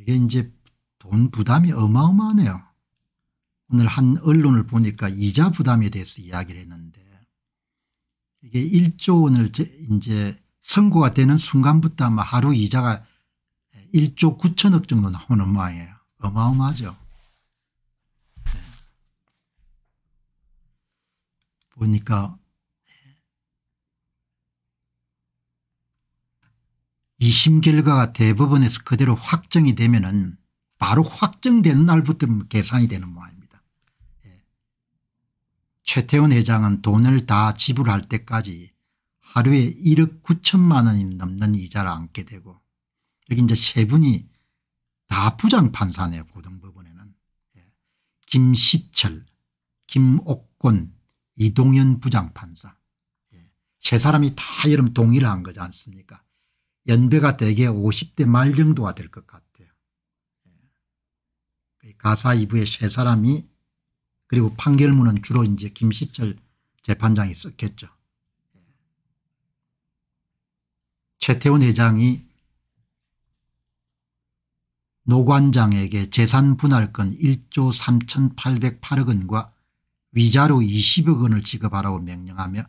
이게 이제 돈 부담이 어마어마하네요. 오늘 한 언론을 보니까 이자 부담에 대해서 이야기를 했는데 이게 1조 원을 이제 선고가 되는 순간부터 아마 하루 이자가 1조 9천억 정도 나오는 모양이에요. 어마어마하죠. 네. 보니까 2심 결과가 대법원에서 그대로 확정이 되면 은 바로 확정되는 날부터 계산이 되는 모양입니다. 예. 최태원 회장은 돈을 다 지불할 때까지 하루에 1억 9천만 원이 넘는 이자를 안게 되고 여기 이제 세 분이 다 부장판사네요. 고등법원에는. 예. 김시철 김옥권 이동현 부장판사 예. 세 사람이 다 여러분 동의를 한 거지 않습니까 연배가 대개 50대 말 정도가 될 것 같아요. 예. 가사 2부의 세 사람이 그리고 판결문은 주로 이제 김시철 재판장이 썼겠죠. 예. 최태원 회장이 노관장에게 재산 분할권 1조 3,808억 원과 위자료 20억 원을 지급하라고 명령하며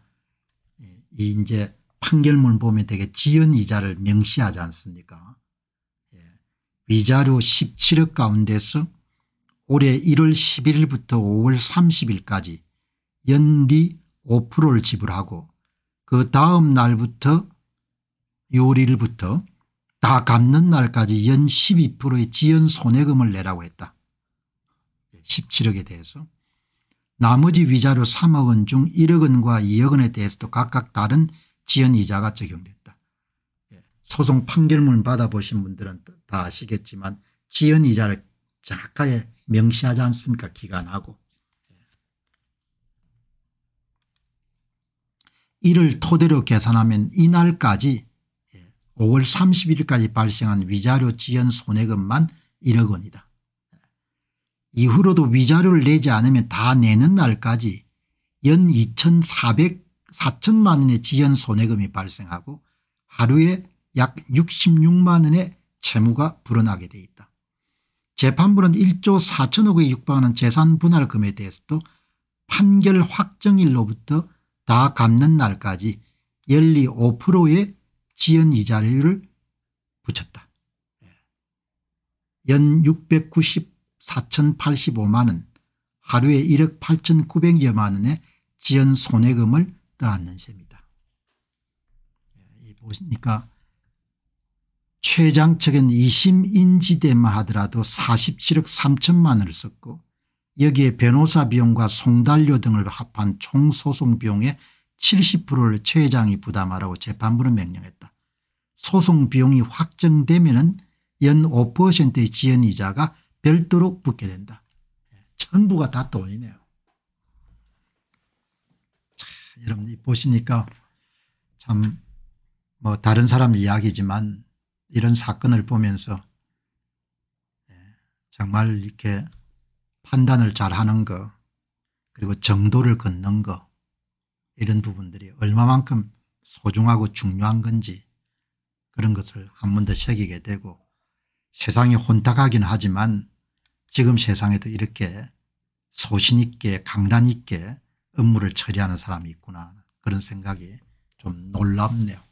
예, 이 이제 판결문 보면 되게 지연 이자를 명시하지 않습니까 예. 위자료 17억 가운데서 올해 1월 11일부터 5월 30일까지 연리 5%를 지불하고 그 다음 날부터 6월 1일부터 다 갚는 날까지 연 12%의 지연 손해금을 내라고 했다. 17억에 예, 대해서 나머지 위자료 3억 원 중 1억 원과 2억 원에 대해서도 각각 다른 지연 이자가 적용됐다. 예, 소송 판결문 받아보신 분들은 다 아시겠지만 지연 이자를 정확하게 명시하지 않습니까 기간하고. 예. 이를 토대로 계산하면 이날까지 5월 예, 31일까지 발생한 위자료 지연 손해금만 1억 원이다. 이후로도 위자료를 내지 않으면 다 내는 날까지 연 4천만 원의 지연 손해금이 발생하고 하루에 약 66만 원의 채무가 불어나게 돼 있다. 재판부는 1조 4천억에 육박하는 재산 분할금에 대해서도 판결 확정일로부터 다 갚는 날까지 연리 5%의 지연 이자율을 붙였다. 연6 9 4 8 5만원 하루에 1억 8,900여만 원의 지연 손해금을 떠안는 셈이다. 예, 이 보시니까 최장측은 2심 인지대만 하더라도 47억 3천만을 썼고 여기에 변호사 비용과 송달료 등을 합한 총소송 비용의 70%를 최장이 부담하라고 재판부는 명령했다. 소송 비용이 확정되면 은연 5%의 지연이자가 별도로 붙게 된다. 예, 전부가 다 돈이네요. 여러분이 보시니까 참 뭐 다른 사람 이야기지만 이런 사건을 보면서 예, 정말 이렇게 판단을 잘하는 것 그리고 정도를 걷는 것 이런 부분들이 얼마만큼 소중하고 중요한 건지 그런 것을 한 번 더 새기게 되고 세상이 혼탁하긴 하지만 지금 세상에도 이렇게 소신 있게 강단 있게 업무를 처리하는 사람이 있구나 그런 생각이 좀 놀랍네요.